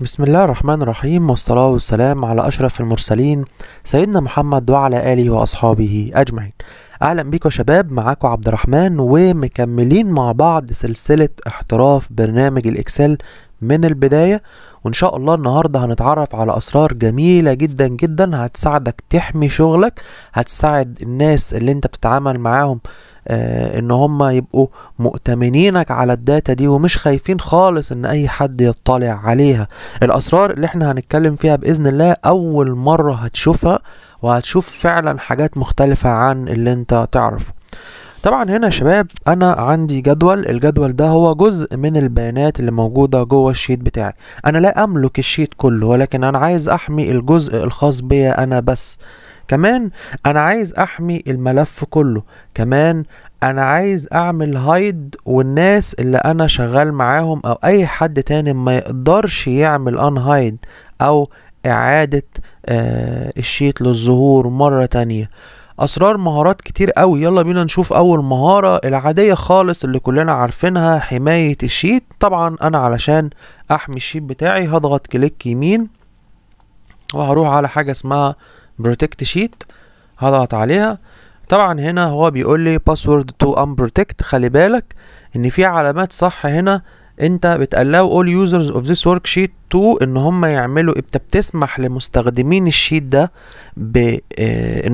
بسم الله الرحمن الرحيم والصلاة والسلام على أشرف المرسلين سيدنا محمد وعلى آله وأصحابه أجمعين أهلا بكم يا شباب معاكم عبد الرحمن ومكملين مع بعض سلسلة احتراف برنامج الإكسل من البداية وإن شاء الله النهاردة هنتعرف على أسرار جميلة جدا جدا هتساعدك تحمي شغلك هتساعد الناس اللي انت بتتعامل معاهم آه، ان هم يبقوا مؤتمنينك على الداتا دي ومش خايفين خالص ان اي حد يطلع عليها الاسرار اللي احنا هنتكلم فيها باذن الله اول مره هتشوفها وهتشوف فعلا حاجات مختلفه عن اللي انت تعرفه طبعا هنا يا شباب انا عندي جدول الجدول ده هو جزء من البيانات اللي موجوده جوه الشيت بتاعي انا لا املك الشيت كله ولكن انا عايز احمي الجزء الخاص بيا انا بس كمان انا عايز احمي الملف كله كمان انا عايز اعمل هايد والناس اللي انا شغال معاهم او اي حد تاني ما يقدرش يعمل ان هايد او اعادة آه الشيت للظهور مرة تانية اسرار مهارات كتير قوي يلا بينا نشوف اول مهارة العادية خالص اللي كلنا عارفينها حماية الشيت طبعا انا علشان احمي الشيت بتاعي هضغط كليك يمين وهروح على حاجة اسمها بروتكت شيت هضغط عليها طبعا هنا هو بيقول لي باسورد تو امبروتكت خلي بالك ان في علامات صح هنا انت بتقلاو all users of this worksheet to ان هم يعملوا انت بتسمح لمستخدمين الشيت ده بان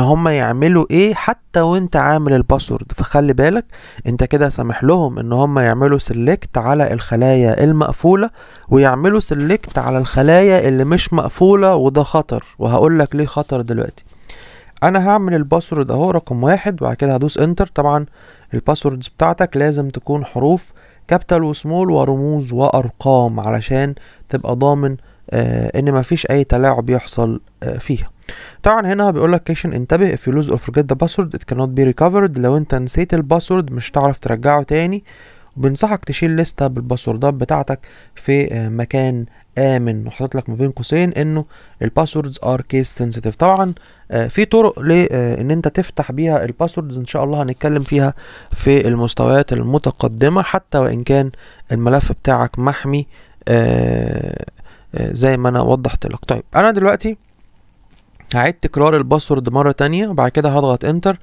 آه، هم يعملوا ايه حتى وانت عامل الباسورد فخلي بالك انت كده سامح لهم ان هم يعملوا سيلكت على الخلايا المقفولة ويعملوا سيلكت على الخلايا اللي مش مقفولة وده خطر وهقول لك ليه خطر دلوقتي انا هعمل الباسورد اهو رقم واحد وبعد كده هدوس انتر طبعا الباسوردز بتاعتك لازم تكون حروف كابيتال وسمول ورموز وارقام علشان تبقى ضامن آه ان مفيش اي تلاعب يحصل آه فيها طبعا هنا بيقول لك كيشن انتبه if you lose or forget the password it cannot be recovered لو انت نسيت الباسورد مش هتعرف ترجعه تاني بنصحك تشيل لستة بالباسوردات بتاعتك في آه، مكان امن وحاطط لك ما بين قوسين انه الباسوردز ار كيس سنسيتيف طبعا آه، في طرق لان آه، انت تفتح بيها الباسوردز ان شاء الله هنتكلم فيها في المستويات المتقدمه حتى وان كان الملف بتاعك محمي آه، زي ما انا وضحت لك طيب انا دلوقتي هعيد تكرار الباسورد مره تانية وبعد كده هضغط انتر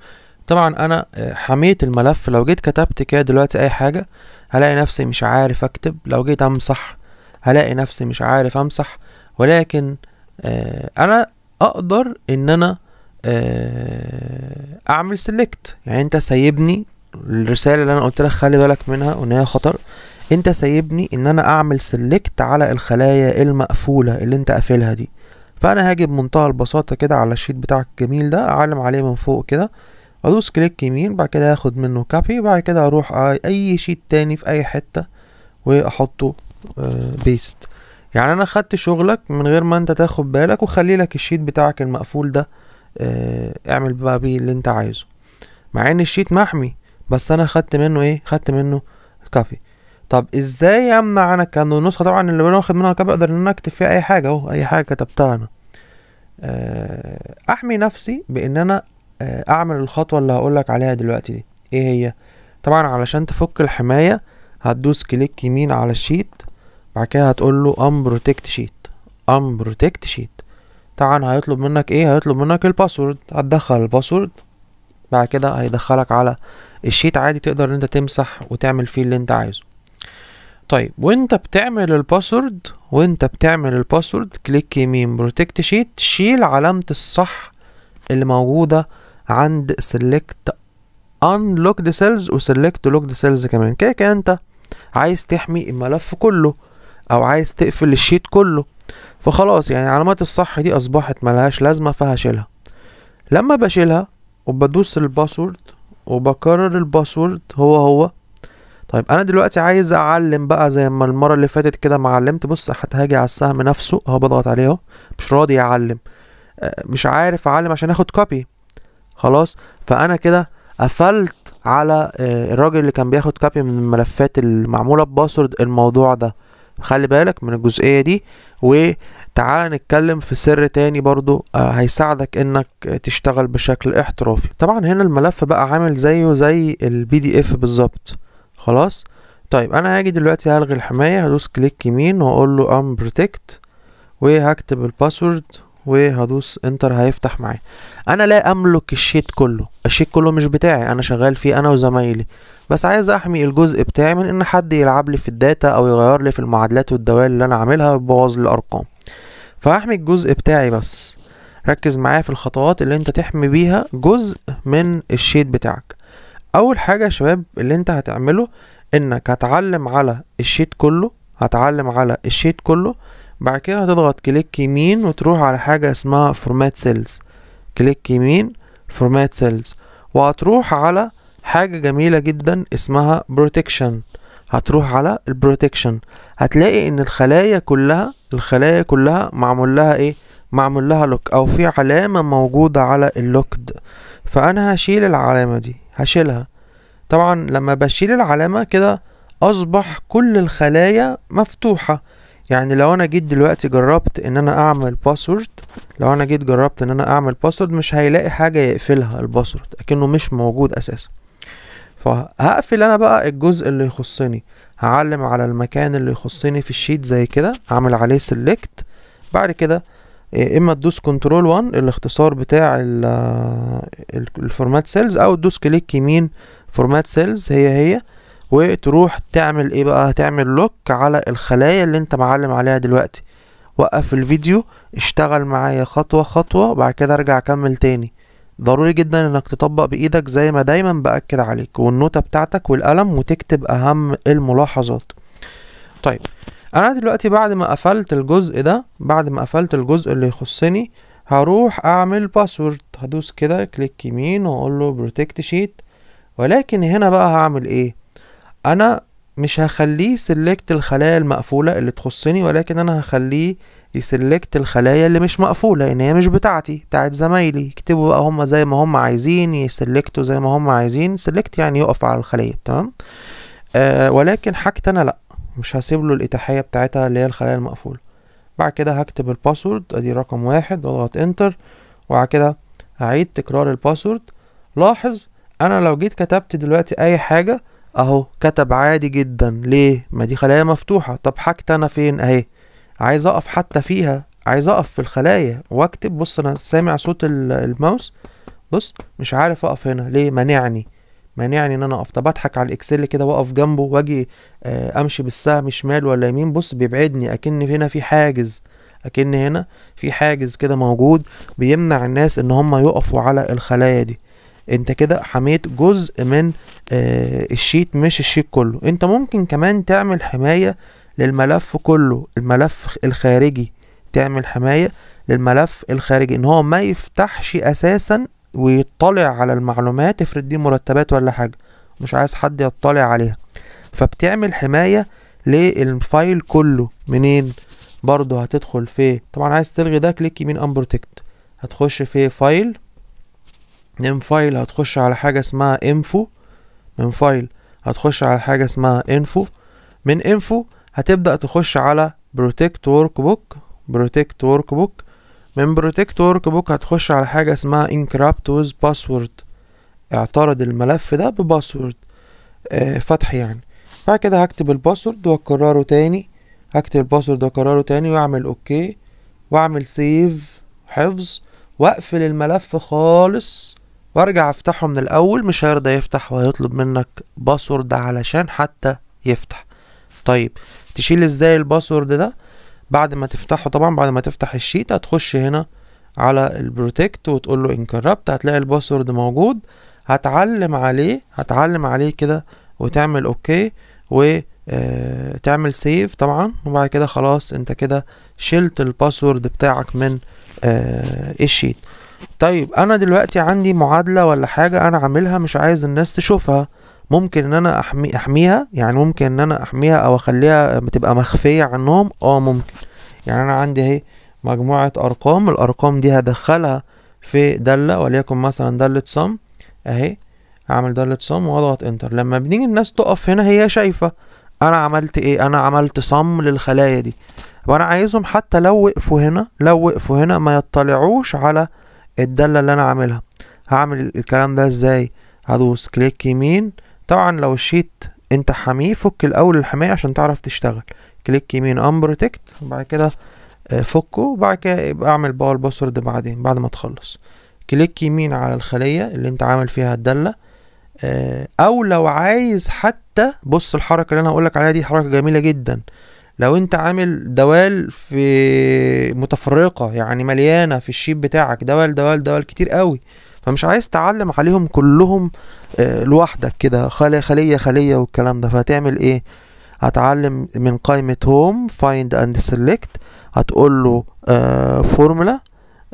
طبعا انا حميت الملف لو جيت كتبت كده دلوقتي اي حاجه هلاقي نفسي مش عارف اكتب لو جيت امسح هلاقي نفسي مش عارف امسح ولكن آه، انا اقدر ان انا آه، اعمل سيلكت يعني انت سايبني الرسالة اللي انا قلت لك خلي بالك منها وان هي خطر انت سايبني ان انا اعمل سيلكت على الخلايا المقفولة اللي انت قافلها دي فانا هاجي بمنتهى البساطة كده على الشيت بتاعك الجميل ده اعلم عليه من فوق كده ادوس كليك يمين بعد كده هاخد منه كابي بعد كده اروح اي شيت تاني في اي حتة واحطه بيست آه، يعني انا خدت شغلك من غير ما انت تاخد بالك وخلي لك الشيت بتاعك المقفول ده آه، اعمل بقى بيه اللي انت عايزه مع ان الشيت محمي بس انا خدت منه ايه خدت منه كافي طب ازاي امنع انا كان النسخه طبعا اللي بناخد واخد منها كافي اقدر ان انا اكتب فيها اي حاجه اهو اي حاجه كتبتها انا آه، احمي نفسي بان انا اعمل الخطوه اللي هقولك عليها دلوقتي دي ايه هي طبعا علشان تفك الحمايه هتدوس كليك يمين على الشيت بعد كده هتقول له unprotect sheet unprotect sheet طبعا هيطلب منك ايه هيطلب منك الباسورد هتدخل الباسورد بعد كده هيدخلك على الشيت عادي تقدر ان انت تمسح وتعمل فيه اللي انت عايزه طيب وانت بتعمل الباسورد وانت بتعمل الباسورد كليك يمين بروتكت شيت شيل علامة الصح اللي موجودة عند سيلكت unlocked سيلز وسيلكت locked سيلز كمان كده كده انت عايز تحمي الملف كله او عايز تقفل الشيت كله فخلاص يعني علامات الصح دي اصبحت ملهاش لازمه فهشيلها لما بشيلها وبدوس الباسورد وبكرر الباسورد هو هو طيب انا دلوقتي عايز اعلم بقى زي ما المره اللي فاتت كده ما علمت بص هاجي على السهم نفسه اهو بضغط عليه اهو مش راضي اعلم آه، مش عارف اعلم عشان اخد كوبي خلاص فانا كده قفلت على آه، الراجل اللي كان بياخد كوبي من الملفات المعموله بباسورد الموضوع ده خلي بالك من الجزئية دي وتعال نتكلم في سر تاني برضو آه، هيساعدك انك تشتغل بشكل احترافي طبعا هنا الملف بقى عامل زيه زي البي دي اف بالظبط خلاص طيب انا هاجي دلوقتي هلغي الحماية هدوس كليك يمين واقول له ام بروتكت وهكتب الباسورد وهدوس انتر هيفتح معايا انا لا املك الشيت كله الشيت كله مش بتاعي انا شغال فيه انا وزمايلي بس عايز احمي الجزء بتاعي من ان حد يلعب لي في الداتا او يغير لي في المعادلات والدوال اللي انا عاملها ويبوظ لي الارقام فاحمي الجزء بتاعي بس ركز معايا في الخطوات اللي انت تحمي بيها جزء من الشيت بتاعك اول حاجه يا شباب اللي انت هتعمله انك هتعلم على الشيت كله هتعلم على الشيت كله بعد كده هتضغط كليك يمين وتروح على حاجه اسمها فورمات سيلز كليك يمين فورمات سيلز وهتروح على حاجة جميلة جدا اسمها بروتكشن هتروح على البروتكشن هتلاقي ان الخلايا كلها الخلايا كلها معمول لها ايه معمول لها لوك او في علامة موجودة على اللوكد فانا هشيل العلامة دي هشيلها طبعا لما بشيل العلامة كده اصبح كل الخلايا مفتوحة يعني لو انا جيت دلوقتي جربت ان انا اعمل باسورد لو انا جيت جربت ان انا اعمل باسورد مش هيلاقي حاجة يقفلها الباسورد اكنه مش موجود اساسا فهقفل انا بقى الجزء اللي يخصني هعلم على المكان اللي يخصني في الشيت زي كده اعمل عليه سيلكت بعد كده إيه، اما تدوس كنترول 1 الاختصار بتاع الفورمات آه، سيلز او تدوس كليك يمين فورمات سيلز هي هي وتروح تعمل ايه بقى هتعمل لوك على الخلايا اللي انت معلم عليها دلوقتي وقف الفيديو اشتغل معايا خطوة خطوة بعد كده ارجع اكمل تاني ضروري جدا انك تطبق بايدك زي ما دايما باكد عليك والنوتة بتاعتك والقلم وتكتب اهم الملاحظات طيب انا دلوقتي بعد ما قفلت الجزء ده بعد ما قفلت الجزء اللي يخصني هروح اعمل باسورد هدوس كده كليك يمين واقول له بروتكت شيت ولكن هنا بقى هعمل ايه انا مش هخليه سيلكت الخلايا المقفولة اللي تخصني ولكن انا هخليه يسلكت الخلايا اللي مش مقفولة ان هي مش بتاعتي بتاعت زمايلي يكتبوا بقى هما زي ما هما عايزين يسلكتوا زي ما هما عايزين سلكت يعني يقف على الخلية تمام آه ولكن حاجتي انا لا مش هسيب له الاتاحية بتاعتها اللي هي الخلايا المقفولة بعد كده هكتب الباسورد ادي رقم واحد واضغط انتر وبعد كده هعيد تكرار الباسورد لاحظ انا لو جيت كتبت دلوقتي اي حاجة اهو كتب عادي جدا ليه ما دي خلايا مفتوحة طب حاجتي انا فين اهي عايز اقف حتى فيها عايز اقف في الخلايا واكتب بص انا سامع صوت الماوس بص مش عارف اقف هنا ليه مانعني مانعني ان انا اقف طب اضحك على الاكسل كده واقف جنبه واجي آه، امشي بالسهم شمال ولا يمين بص بيبعدني اكن هنا في حاجز اكن هنا في حاجز كده موجود بيمنع الناس ان هم يقفوا على الخلايا دي انت كده حميت جزء من آه، الشيت مش الشيت كله انت ممكن كمان تعمل حماية للملف كله الملف الخارجي تعمل حماية للملف الخارجي ان هو ما يفتحش اساسا ويطلع على المعلومات افرض دي مرتبات ولا حاجة مش عايز حد يطلع عليها فبتعمل حماية للفايل كله منين برضه هتدخل في طبعا عايز تلغي ده كليك يمين انبروتكت هتخش في فايل من فايل هتخش على حاجة اسمها انفو من فايل هتخش على حاجة اسمها انفو من انفو هتبدأ تخش على بروتكت ورك بوك بروتكت ورك بوك من بروتكت ورك بوك هتخش على حاجة اسمها انكربت ويز باسورد اعترض الملف ده بباسورد اه فتح يعني بعد كده هكتب الباسورد واكرره تاني هكتب الباسورد واكرره تاني واعمل اوكي واعمل سيف حفظ واقفل الملف خالص وارجع افتحه من الاول مش هيرضى يفتح وهيطلب منك باسورد علشان حتى يفتح طيب تشيل ازاي الباسورد ده بعد ما تفتحه طبعا بعد ما تفتح الشيت هتخش هنا على البروتكت وتقول له انكربت هتلاقي الباسورد موجود هتعلم عليه هتعلم عليه كده وتعمل اوكي وتعمل سيف طبعا وبعد كده خلاص انت كده شلت الباسورد بتاعك من آه، الشيت طيب انا دلوقتي عندي معادلة ولا حاجة انا عاملها مش عايز الناس تشوفها ممكن ان انا احمي احميها يعني ممكن ان انا احميها او اخليها بتبقى مخفيه عنهم اه ممكن يعني انا عندي اهي مجموعه ارقام الارقام دي هدخلها في داله وليكن مثلا داله صم اهي هعمل داله صم واضغط انتر لما بنيجي الناس تقف هنا هي شايفه انا عملت ايه انا عملت صم للخلايا دي وانا عايزهم حتى لو وقفوا هنا لو وقفوا هنا ما يطلعوش على الداله اللي انا عاملها هعمل الكلام ده ازاي هدوس كليك يمين طبعا لو الشيت انت حاميه فك الاول الحمايه عشان تعرف تشتغل كليك يمين امبروتكت وبعد كده آه، فكه وبعد كده يبقى اعمل باور باسورد بعدين بعد ما تخلص كليك يمين على الخليه اللي انت عامل فيها الداله آه، او لو عايز حتى بص الحركه اللي انا هقولك عليها دي حركه جميله جدا لو انت عامل دوال في متفرقه يعني مليانه في الشيب بتاعك دوال دوال دوال كتير قوي فمش عايز تعلم عليهم كلهم آه، لوحدك كده خلية خلية خلية والكلام ده فهتعمل ايه هتعلم من قائمة هوم فايند اند سيلكت هتقول له فورمولا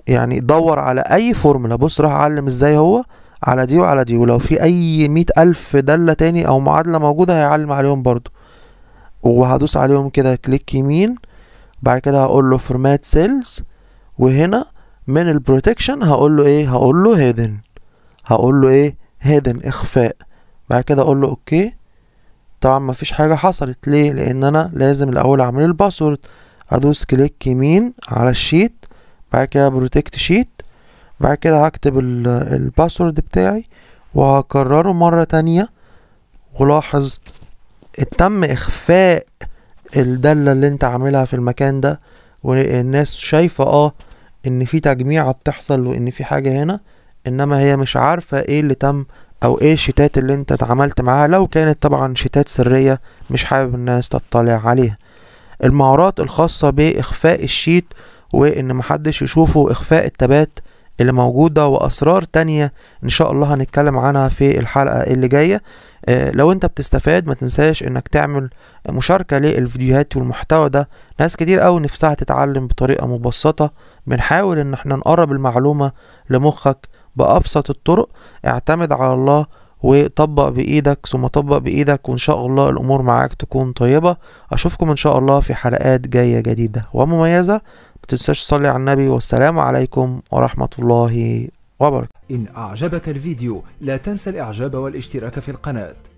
يعني دور على اي فورمولا بص راح اعلم ازاي هو على دي وعلى دي ولو في اي مية الف دالة تاني او معادلة موجودة هيعلم عليهم برضو وهدوس عليهم كده كليك يمين بعد كده هقول له فورمات سيلز وهنا من البروتكشن هقول له ايه هقول له هيدن هقول له ايه هيدن اخفاء بعد كده اقول له اوكي طبعا مفيش حاجه حصلت ليه لان انا لازم الاول اعمل الباسورد ادوس كليك يمين على الشيت بعد كده بروتكت شيت بعد كده هكتب الباسورد بتاعي وهكرره مرة تانية ولاحظ تم اخفاء الدالة اللي انت عاملها في المكان ده والناس شايفة اه ان في تجميعة بتحصل وان في حاجة هنا انما هي مش عارفة ايه اللي تم او ايه الشتات اللي انت اتعاملت معاها لو كانت طبعا شتات سرية مش حابب الناس تطلع عليها المهارات الخاصة باخفاء الشيت وان محدش يشوفه اخفاء التبات اللي موجودة وأسرار تانية إن شاء الله هنتكلم عنها في الحلقة اللي جاية اه لو أنت بتستفاد ما تنساش إنك تعمل مشاركة للفيديوهات والمحتوى ده ناس كتير أوي نفسها تتعلم بطريقة مبسطة بنحاول ان احنا نقرب المعلومة لمخك بأبسط الطرق اعتمد على الله وطبق بإيدك ثم طبق بإيدك وإن شاء الله الأمور معاك تكون طيبة أشوفكم إن شاء الله في حلقات جاية جديدة ومميزة ما تنساش تصلي على النبي والسلام عليكم ورحمة الله وبركاته إن أعجبك الفيديو لا تنسى الإعجاب والاشتراك في القناة